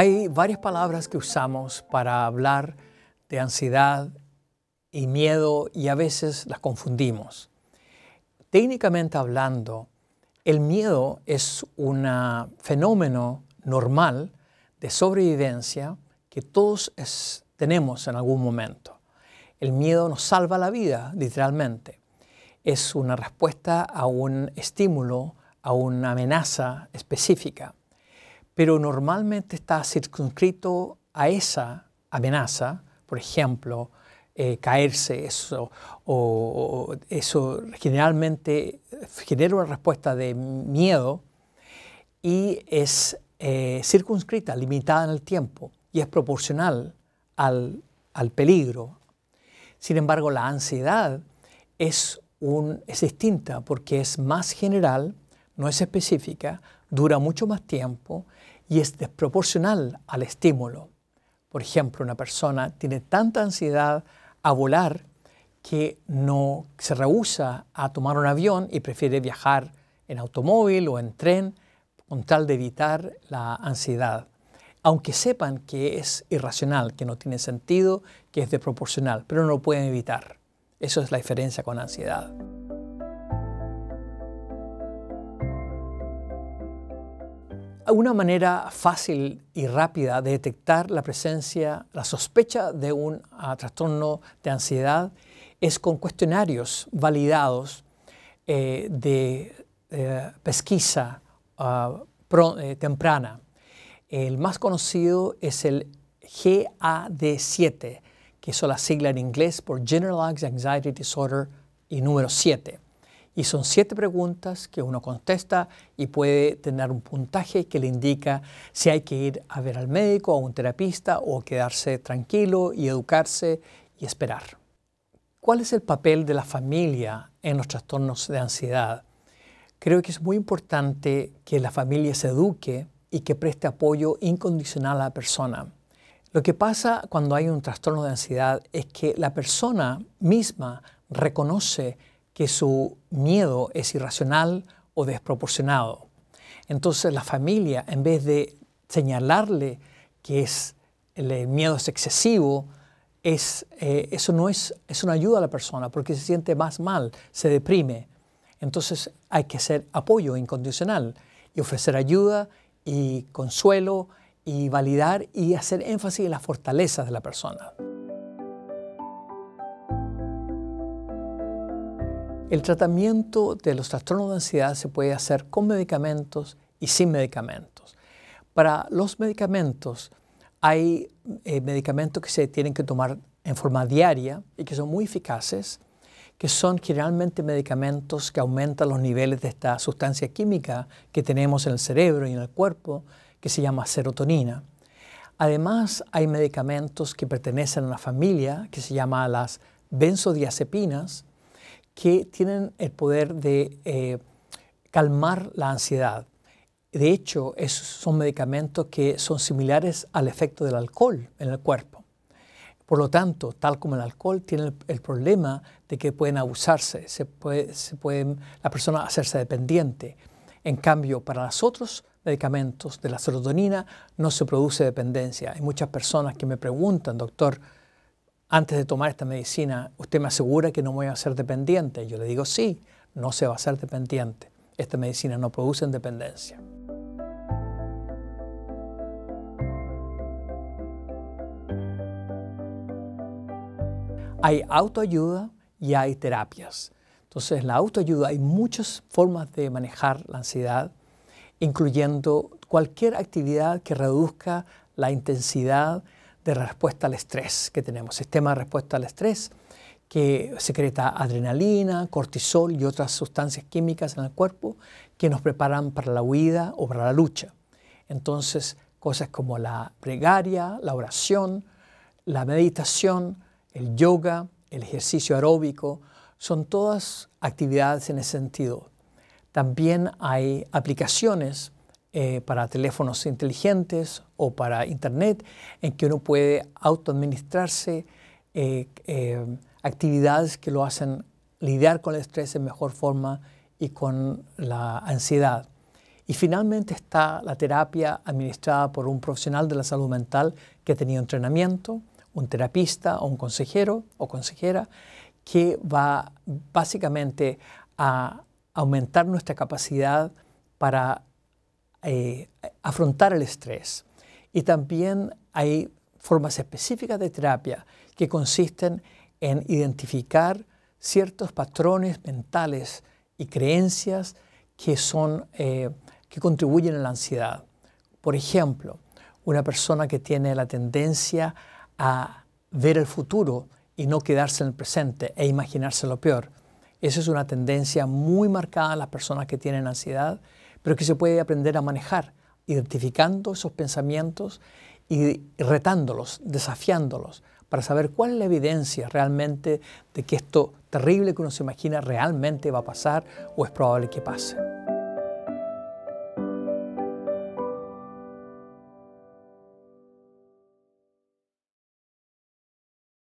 Hay varias palabras que usamos para hablar de ansiedad y miedo y a veces las confundimos. Técnicamente hablando, el miedo es un fenómeno normal de sobrevivencia que todos tenemos en algún momento. El miedo nos salva la vida, literalmente. Es una respuesta a un estímulo, a una amenaza específica pero normalmente está circunscrito a esa amenaza, por ejemplo, eh, caerse, eso, o, eso generalmente genera una respuesta de miedo y es eh, circunscrita, limitada en el tiempo y es proporcional al, peligro. Sin embargo, la ansiedad es, es distinta porque es más general no es específica, dura mucho más tiempo y es desproporcional al estímulo. Por ejemplo, una persona tiene tanta ansiedad a volar que no se rehúsa a tomar un avión y prefiere viajar en automóvil o en tren con tal de evitar la ansiedad, aunque sepan que es irracional, que no tiene sentido, que es desproporcional, pero no lo pueden evitar. Eso es la diferencia con ansiedad. Una manera fácil y rápida de detectar la presencia, la sospecha de un ah, trastorno de ansiedad es con cuestionarios validados eh, de eh, pesquisa ah, eh, temprana. El más conocido es el GAD7, que es la sigla en inglés por Generalized Anxiety Disorder y número 7. Y son siete preguntas que uno contesta y puede tener un puntaje que le indica si hay que ir a ver al médico o a un terapista o quedarse tranquilo y educarse y esperar. ¿Cuál es el papel de la familia en los trastornos de ansiedad? Creo que es muy importante que la familia se eduque y que preste apoyo incondicional a la persona. Lo que pasa cuando hay un trastorno de ansiedad es que la persona misma reconoce que su miedo es irracional o desproporcionado. Entonces la familia, en vez de señalarle que el miedo es excesivo, eh, eso, no es, eso ayuda a la persona porque se siente más mal, se deprime. Entonces hay que hacer apoyo incondicional y ofrecer ayuda y consuelo y validar y hacer énfasis en las fortalezas de la persona. El tratamiento de los trastornos de ansiedad se puede hacer con medicamentos y sin medicamentos. Para los medicamentos hay eh, medicamentos que se tienen que tomar en forma diaria y que son muy eficaces, que son generalmente medicamentos que aumentan los niveles de esta sustancia química que tenemos en el cerebro y en el cuerpo, que se llama serotonina. Además, hay medicamentos que pertenecen a una familia, que se llama las benzodiazepinas, que tienen el poder de eh, calmar la ansiedad. De hecho, esos son medicamentos que son similares al efecto del alcohol en el cuerpo. Por lo tanto, tal como el alcohol, tiene el, problema de que pueden abusarse, pueden, la persona hacerse dependiente. En cambio, para los otros medicamentos de la serotonina no se produce dependencia. Hay muchas personas que me preguntan, doctor, antes de tomar esta medicina, ¿usted me asegura que no voy a ser dependiente? Yo le digo, sí, no se va a ser dependiente. Esta medicina no produce independencia. Hay autoayuda y hay terapias. Entonces, la autoayuda hay muchas formas de manejar la ansiedad, incluyendo cualquier actividad que reduzca la intensidad, de respuesta al estrés que tenemos, sistema de respuesta al estrés que secreta adrenalina, cortisol y otras sustancias químicas en el cuerpo que nos preparan para la huida o para la lucha. Entonces, cosas como la plegaria, la oración, la meditación, el yoga, el ejercicio aeróbico, son todas actividades en ese sentido. También hay aplicaciones eh, para teléfonos inteligentes o para Internet, en que uno puede autoadministrarse eh, eh, actividades que lo hacen lidiar con el estrés en mejor forma y con la ansiedad. Y finalmente está la terapia administrada por un profesional de la salud mental que ha tenido entrenamiento, un terapista o un consejero o consejera, que va básicamente a aumentar nuestra capacidad para eh, afrontar el estrés. Y también hay formas específicas de terapia que consisten en identificar ciertos patrones mentales y creencias que, eh, que contribuyen a la ansiedad. Por ejemplo, una persona que tiene la tendencia a ver el futuro y no quedarse en el presente e imaginarse lo peor. Esa es una tendencia muy marcada en las personas que tienen ansiedad pero que se puede aprender a manejar, identificando esos pensamientos y retándolos, desafiándolos, para saber cuál es la evidencia realmente de que esto terrible que uno se imagina realmente va a pasar o es probable que pase.